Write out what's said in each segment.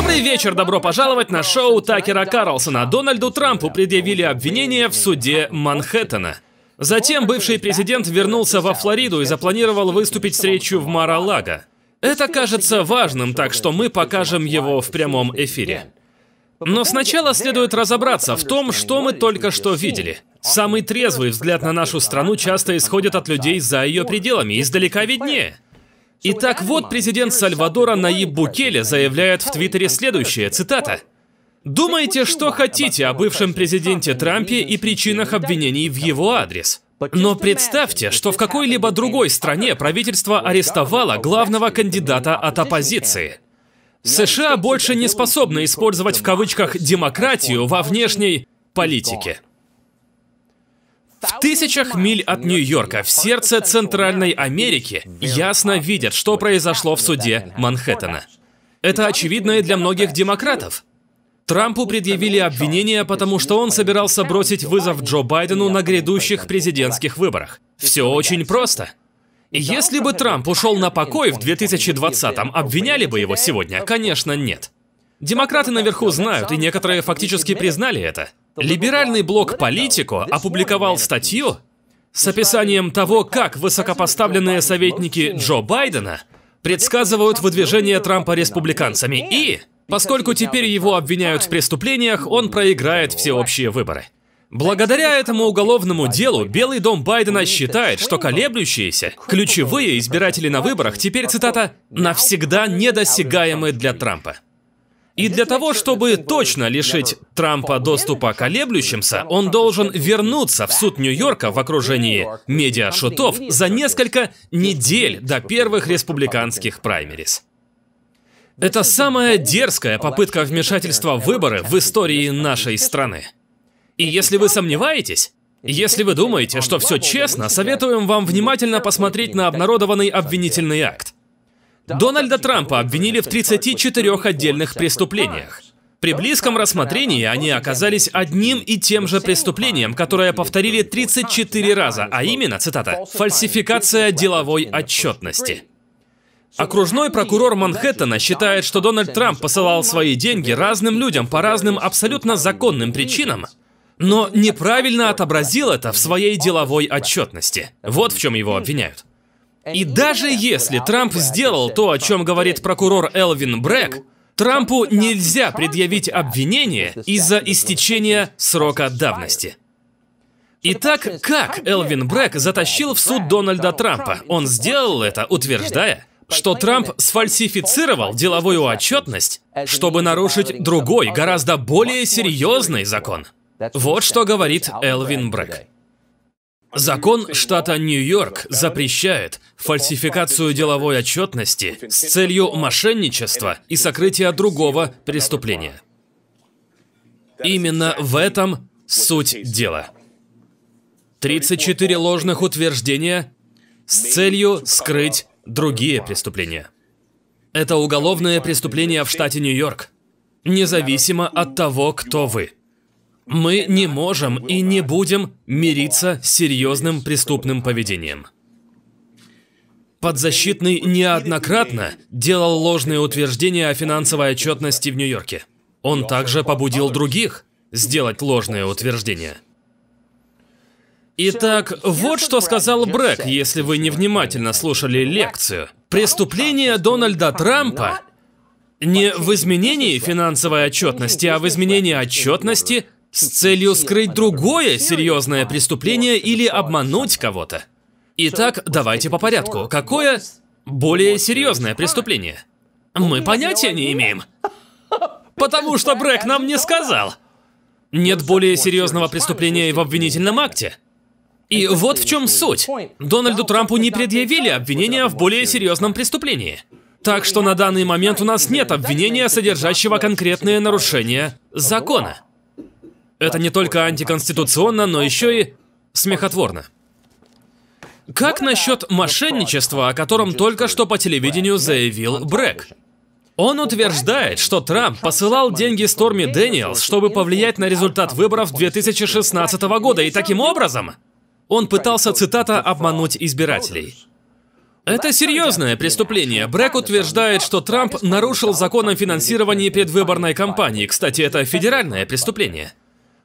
Добрый вечер, добро пожаловать на шоу Такера Карлсона. Дональду Трампу предъявили обвинение в суде Манхэттена. Затем бывший президент вернулся во Флориду и запланировал выступить с речью в Мара-Лага. Это кажется важным, так что мы покажем его в прямом эфире. Но сначала следует разобраться в том, что мы только что видели. Самый трезвый взгляд на нашу страну часто исходит от людей за ее пределами, издалека виднее. Итак, вот президент Сальвадора Наиб Букеле заявляет в Твиттере следующее, цитата. «Думаете, что хотите о бывшем президенте Трампе и причинах обвинений в его адрес?» Но представьте, что в какой-либо другой стране правительство арестовало главного кандидата от оппозиции. США больше не способны использовать в кавычках «демократию» во внешней политике. В тысячах миль от Нью-Йорка, в сердце Центральной Америки, ясно видят, что произошло в суде Манхэттена. Это очевидно и для многих демократов. Трампу предъявили обвинения, потому что он собирался бросить вызов Джо Байдену на грядущих президентских выборах. Все очень просто. Если бы Трамп ушел на покой в 2020-м, обвиняли бы его сегодня? Конечно, нет. Демократы наверху знают, и некоторые фактически признали это. Либеральный блок «Политику» опубликовал статью с описанием того, как высокопоставленные советники Джо Байдена предсказывают выдвижение Трампа республиканцами и, поскольку теперь его обвиняют в преступлениях, он проиграет всеобщие выборы. Благодаря этому уголовному делу Белый дом Байдена считает, что колеблющиеся, ключевые избиратели на выборах теперь, цитата, «навсегда недосягаемы для Трампа». И для того, чтобы точно лишить Трампа доступа к колеблющимся, он должен вернуться в суд Нью-Йорка в окружении медиашутов за несколько недель до первых республиканских праймерис. Это самая дерзкая попытка вмешательства в выборы в истории нашей страны. И если вы сомневаетесь, если вы думаете, что все честно, советуем вам внимательно посмотреть на обнародованный обвинительный акт. Дональда Трампа обвинили в 34 отдельных преступлениях. При близком рассмотрении они оказались одним и тем же преступлением, которое повторили 34 раза, а именно, цитата, «фальсификация деловой отчетности». Окружной прокурор Манхэттена считает, что Дональд Трамп посылал свои деньги разным людям по разным абсолютно законным причинам, но неправильно отобразил это в своей деловой отчетности. Вот в чем его обвиняют. И даже если Трамп сделал то, о чем говорит прокурор Элвин Брэк, Трампу нельзя предъявить обвинение из-за истечения срока давности. Итак, как Элвин Брэк затащил в суд Дональда Трампа? Он сделал это, утверждая, что Трамп сфальсифицировал деловую отчетность, чтобы нарушить другой, гораздо более серьезный закон. Вот что говорит Элвин Брэк. Закон штата Нью-Йорк запрещает фальсификацию деловой отчетности с целью мошенничества и сокрытия другого преступления. Именно в этом суть дела. 34 ложных утверждения с целью скрыть другие преступления. Это уголовное преступление в штате Нью-Йорк, независимо от того, кто вы – мы не можем и не будем мириться с серьезным преступным поведением. Подзащитный неоднократно делал ложные утверждения о финансовой отчетности в Нью-Йорке. Он также побудил других сделать ложные утверждения. Итак, вот что сказал Брэк, если вы невнимательно слушали лекцию. Преступление Дональда Трампа не в изменении финансовой отчетности, а в изменении отчетности – с целью скрыть другое серьезное преступление или обмануть кого-то. Итак, давайте по порядку. Какое более серьезное преступление? Мы понятия не имеем. Потому что Брэк нам не сказал. Нет ну, более серьезного преступления в обвинительном акте. И вот в чем суть. Дональду Трампу не предъявили обвинения в более серьезном преступлении. Так что на данный момент у нас нет обвинения, содержащего конкретные нарушения закона. Это не только антиконституционно, но еще и смехотворно. Как насчет мошенничества, о котором только что по телевидению заявил Брэк? Он утверждает, что Трамп посылал деньги Сторми Дэниелс, чтобы повлиять на результат выборов 2016 года, и таким образом он пытался, цитата, «обмануть избирателей». Это серьезное преступление. Брэк утверждает, что Трамп нарушил закон о финансировании предвыборной кампании. Кстати, это федеральное преступление.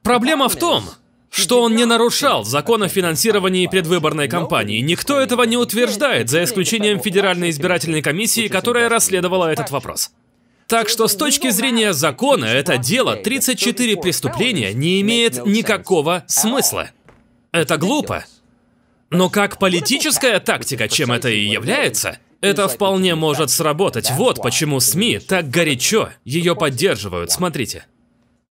Проблема в том, что он не нарушал закон о финансировании предвыборной кампании. Никто этого не утверждает, за исключением Федеральной избирательной комиссии, которая расследовала этот вопрос. Так что с точки зрения закона это дело 34 преступления не имеет никакого смысла. Это глупо. Но как политическая тактика, чем это и является, это вполне может сработать. Вот почему СМИ так горячо ее поддерживают. Смотрите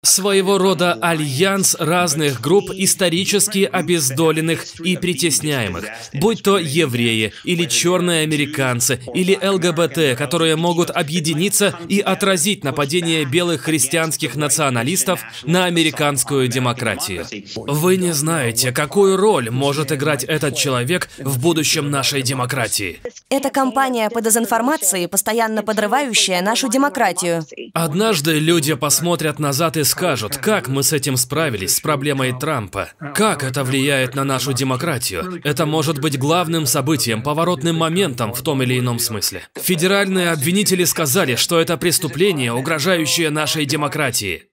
своего рода альянс разных групп исторически обездоленных и притесняемых, будь то евреи, или черные американцы, или ЛГБТ, которые могут объединиться и отразить нападение белых христианских националистов на американскую демократию. Вы не знаете, какую роль может играть этот человек в будущем нашей демократии. Это компания по дезинформации, постоянно подрывающая нашу демократию. Однажды люди посмотрят назад и скажут, как мы с этим справились, с проблемой Трампа, как это влияет на нашу демократию. Это может быть главным событием, поворотным моментом в том или ином смысле. Федеральные обвинители сказали, что это преступление, угрожающее нашей демократии.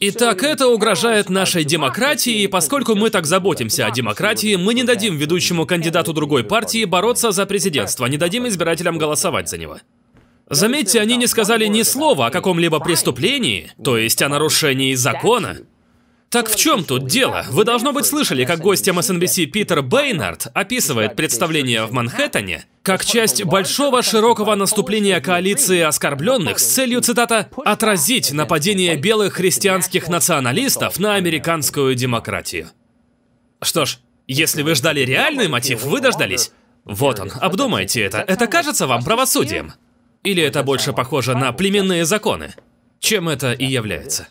Итак, это угрожает нашей демократии, и поскольку мы так заботимся о демократии, мы не дадим ведущему кандидату другой партии бороться за президентство, не дадим избирателям голосовать за него. Заметьте, они не сказали ни слова о каком-либо преступлении, то есть о нарушении закона. Так в чем тут дело? Вы, должно быть, слышали, как гость MSNBC эм Питер Бейнард описывает представление в Манхэттене как часть большого широкого наступления коалиции оскорбленных с целью, цитата, «отразить нападение белых христианских националистов на американскую демократию». Что ж, если вы ждали реальный мотив, вы дождались. Вот он, обдумайте это. Это кажется вам правосудием? Или это больше похоже на племенные законы, чем это и является.